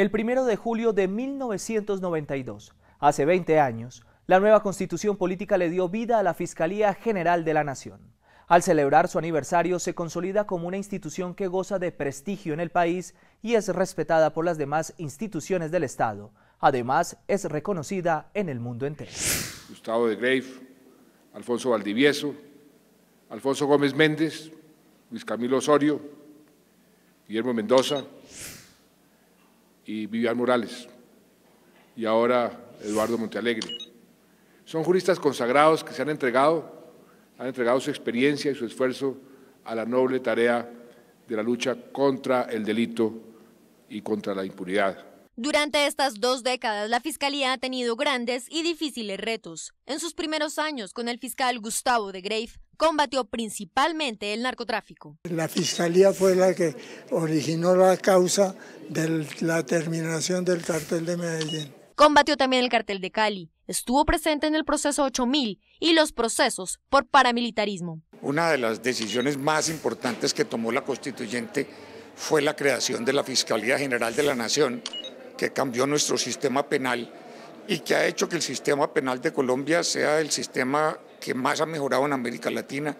El 1 de julio de 1992, hace 20 años, la nueva constitución política le dio vida a la Fiscalía General de la Nación. Al celebrar su aniversario se consolida como una institución que goza de prestigio en el país y es respetada por las demás instituciones del Estado. Además, es reconocida en el mundo entero. Gustavo de Grave, Alfonso Valdivieso, Alfonso Gómez Méndez, Luis Camilo Osorio, Guillermo Mendoza, y Vivian Morales, y ahora Eduardo Montealegre. Son juristas consagrados que se han entregado, han entregado su experiencia y su esfuerzo a la noble tarea de la lucha contra el delito y contra la impunidad. Durante estas dos décadas, la Fiscalía ha tenido grandes y difíciles retos. En sus primeros años, con el fiscal Gustavo de Grave, combatió principalmente el narcotráfico. La Fiscalía fue la que originó la causa de la terminación del cartel de Medellín. Combatió también el cartel de Cali, estuvo presente en el proceso 8000 y los procesos por paramilitarismo. Una de las decisiones más importantes que tomó la constituyente fue la creación de la Fiscalía General de la Nación, que cambió nuestro sistema penal y que ha hecho que el sistema penal de Colombia sea el sistema que más ha mejorado en América Latina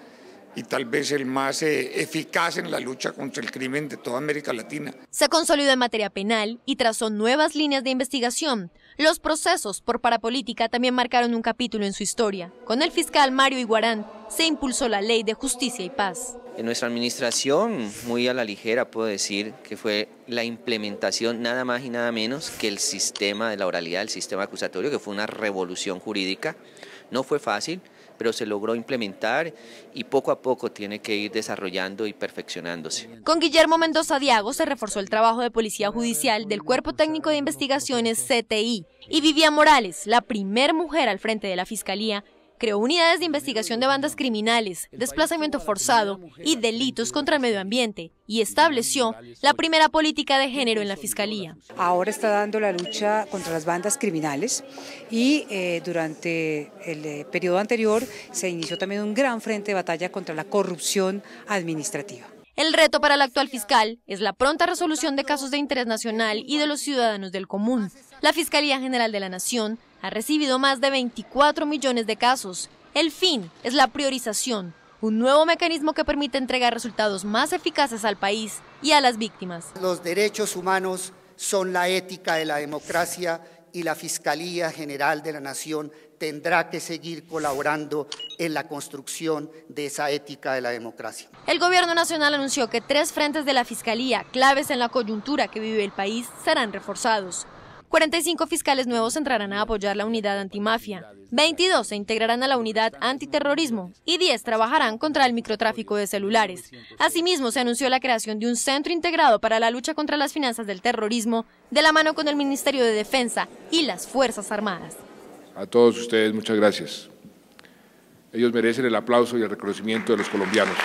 y tal vez el más eh, eficaz en la lucha contra el crimen de toda América Latina. Se consolidó en materia penal y trazó nuevas líneas de investigación. Los procesos por parapolítica también marcaron un capítulo en su historia, con el fiscal Mario Iguarán se impulsó la Ley de Justicia y Paz. En nuestra administración, muy a la ligera puedo decir que fue la implementación nada más y nada menos que el sistema de la oralidad, el sistema acusatorio, que fue una revolución jurídica. No fue fácil, pero se logró implementar y poco a poco tiene que ir desarrollando y perfeccionándose. Con Guillermo Mendoza Diago se reforzó el trabajo de Policía Judicial del Cuerpo Técnico de Investigaciones CTI y Vivian Morales, la primer mujer al frente de la Fiscalía, creó unidades de investigación de bandas criminales, desplazamiento forzado y delitos contra el medio ambiente y estableció la primera política de género en la Fiscalía. Ahora está dando la lucha contra las bandas criminales y eh, durante el eh, periodo anterior se inició también un gran frente de batalla contra la corrupción administrativa. El reto para el actual fiscal es la pronta resolución de casos de interés nacional y de los ciudadanos del común. La Fiscalía General de la Nación ha recibido más de 24 millones de casos. El fin es la priorización, un nuevo mecanismo que permite entregar resultados más eficaces al país y a las víctimas. Los derechos humanos son la ética de la democracia y la Fiscalía General de la Nación tendrá que seguir colaborando en la construcción de esa ética de la democracia. El Gobierno Nacional anunció que tres frentes de la Fiscalía, claves en la coyuntura que vive el país, serán reforzados. 45 fiscales nuevos entrarán a apoyar la unidad antimafia, 22 se integrarán a la unidad antiterrorismo y 10 trabajarán contra el microtráfico de celulares. Asimismo, se anunció la creación de un centro integrado para la lucha contra las finanzas del terrorismo de la mano con el Ministerio de Defensa y las Fuerzas Armadas. A todos ustedes, muchas gracias. Ellos merecen el aplauso y el reconocimiento de los colombianos.